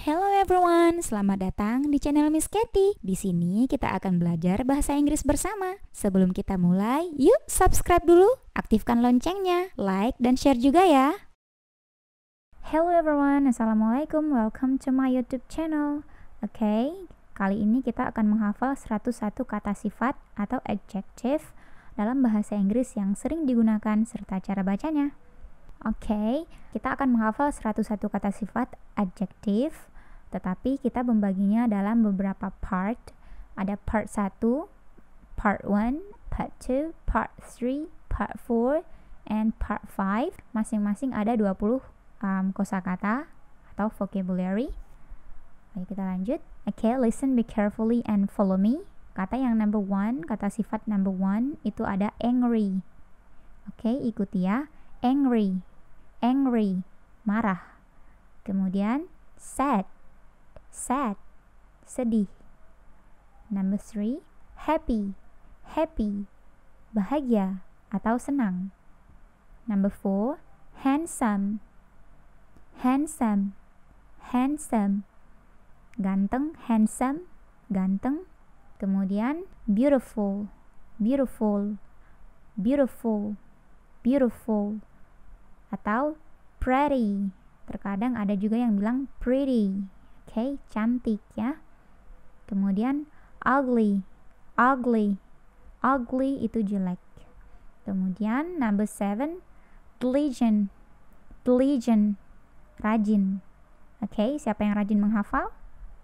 Hello everyone, selamat datang di channel Miss Katy. Di sini kita akan belajar bahasa Inggris bersama. Sebelum kita mulai, yuk subscribe dulu, aktifkan loncengnya, like dan share juga ya. Hello everyone, Assalamualaikum, welcome to my YouTube channel. Oke, okay, kali ini kita akan menghafal 101 kata sifat atau adjective dalam bahasa Inggris yang sering digunakan serta cara bacanya. Oke, okay, kita akan menghafal 101 kata sifat adjektif, tetapi kita membaginya dalam beberapa part. Ada part 1, part 1, part 2, part 3, part 4, and part 5. Masing-masing ada 20 um, kosakata atau vocabulary. Baik, kita lanjut. Oke, okay, listen be carefully and follow me. Kata yang number one, kata sifat number one itu ada angry. Oke, okay, ikuti ya. Angry angry, marah. Kemudian sad, sad, sedih. Number three, happy, happy, bahagia atau senang. Number four, handsome, handsome, handsome, ganteng, handsome, ganteng. Kemudian beautiful, beautiful, beautiful, beautiful atau pretty. Terkadang ada juga yang bilang pretty. Oke, okay, cantik ya. Kemudian ugly, ugly, ugly itu jelek. Kemudian number seven, diligent, diligent, rajin. Oke, okay, siapa yang rajin menghafal?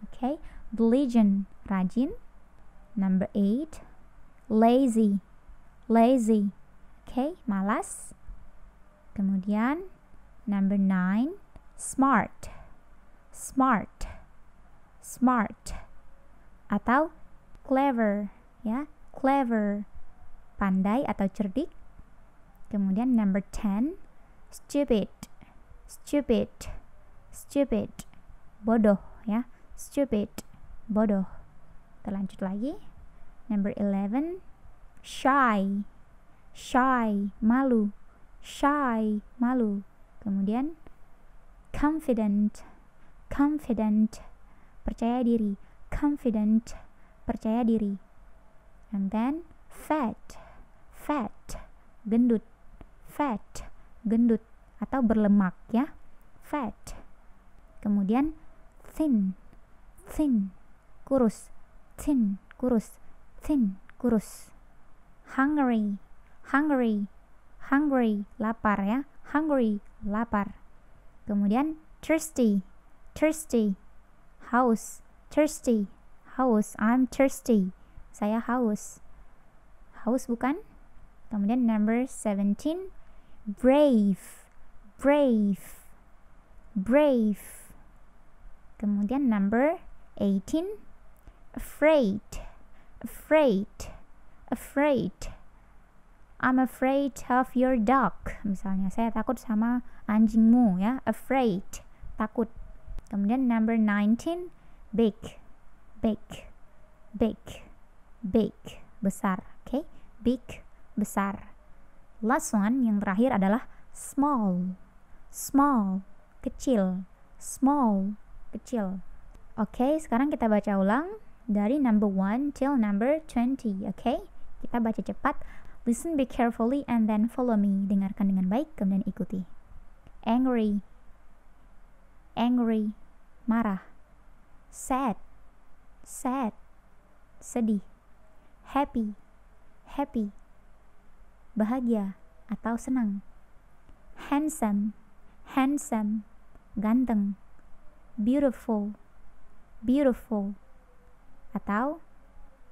Oke, okay, diligent, rajin. Number eight, lazy, lazy. Oke, okay, malas. Kemudian number 9 smart, smart, smart, atau clever, ya, clever, pandai atau cerdik. Kemudian number 10 stupid, stupid, stupid, bodoh, ya, stupid, bodoh. Kita lanjut lagi. Number 11 shy, shy, malu, shy, malu. Kemudian confident, confident, percaya diri, confident, percaya diri. And then fat, fat, gendut, fat, gendut atau berlemak ya. Fat. Kemudian thin, thin, kurus, thin, kurus, thin, kurus. Hungry, hungry, hungry, lapar ya. Hungry, lapar. Kemudian thirsty, thirsty, haus, thirsty, haus. I'm thirsty. Saya haus. Haus bukan? Kemudian number 17, brave, brave, brave. Kemudian number 18, afraid, afraid, afraid. I'm afraid of your dog. Misalnya saya takut sama anjingmu ya, afraid, takut. Kemudian number 19 big. Big. Big. Big, besar, oke? Okay? Big, besar. Last one yang terakhir adalah small. Small, kecil. Small, kecil. Oke, okay, sekarang kita baca ulang dari number one till number 20, oke? Okay? Kita baca cepat. Listen be carefully and then follow me. Dengarkan dengan baik kemudian ikuti. Angry. Angry. Marah. Sad. Sad. Sedih. Happy. Happy. Bahagia atau senang. Handsome. Handsome. Ganteng. Beautiful. Beautiful. Atau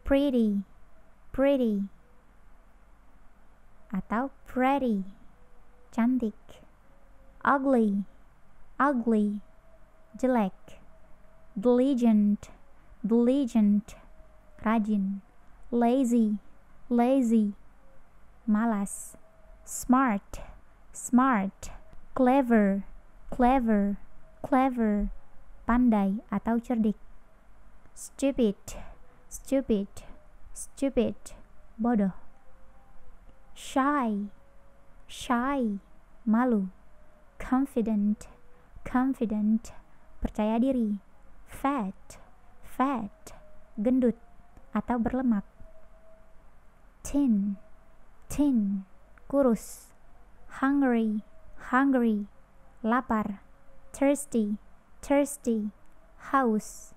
pretty. Pretty atau pretty, cantik, ugly, ugly, jelek, diligent, diligent, rajin, lazy, lazy, malas, smart, smart, clever, clever, clever, pandai atau cerdik, stupid, stupid, stupid, bodoh shy, shy, malu, confident, confident, percaya diri, fat, fat, gendut atau berlemak, thin, thin, kurus, hungry, hungry, lapar, thirsty, thirsty, haus,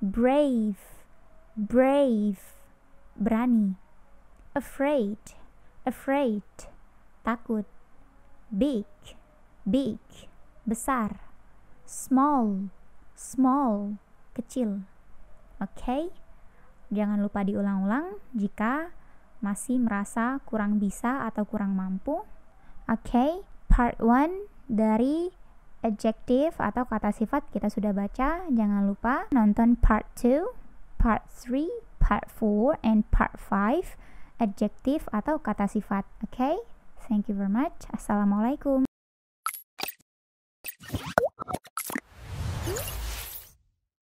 brave, brave, berani, afraid, afraid, takut, big, big, besar, small, small, kecil. Oke, okay? jangan lupa diulang-ulang jika masih merasa kurang bisa atau kurang mampu. Oke, okay? part one dari adjective atau kata sifat kita sudah baca. Jangan lupa nonton part two, part three, part four, and part five adjektif atau kata sifat. Oke, okay? thank you very much. Assalamualaikum.